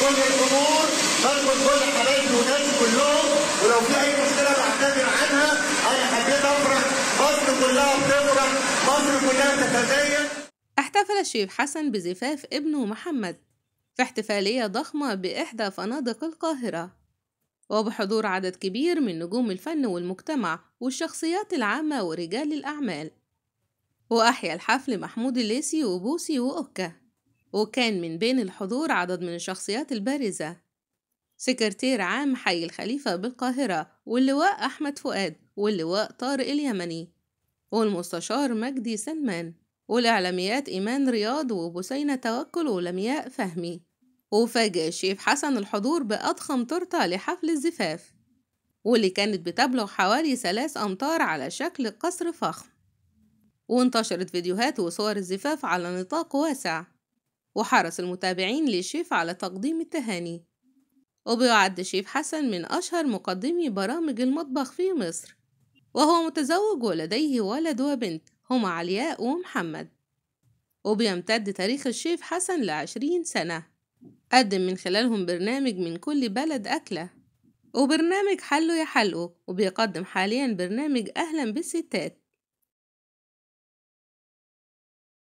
كل الامور بربط كل حبايبي وناسي كلهم ولو في اي مشكله بعتذر عنها انا حبيت افرح مصر كلها بتفرح مصر كلها بتتزين احتفل الشيخ حسن بزفاف ابنه محمد في احتفالية ضخمة بإحدى فنادق القاهرة وبحضور عدد كبير من نجوم الفن والمجتمع والشخصيات العامة ورجال الأعمال وأحيا الحفل محمود الليسي وبوسي وأوكا وكان من بين الحضور عدد من الشخصيات البارزة سكرتير عام حي الخليفة بالقاهرة واللواء أحمد فؤاد واللواء طارق اليمني والمستشار مجدي سلمان والإعلاميات إيمان رياض وبسينة توكل ولمياء فهمي وفاجئ الشيف حسن الحضور بأضخم تورتة لحفل الزفاف واللي كانت بتبلغ حوالي ثلاث أمتار على شكل قصر فخم وانتشرت فيديوهات وصور الزفاف على نطاق واسع وحرص المتابعين لشيف على تقديم التهاني وبيعد شيف حسن من أشهر مقدمي برامج المطبخ في مصر وهو متزوج ولديه ولد وبنت هما علياء ومحمد وبيمتد تاريخ الشيف حسن لعشرين سنة قدم من خلالهم برنامج من كل بلد أكلة وبرنامج حلو يا حلقه وبيقدم حاليا برنامج أهلا بالستات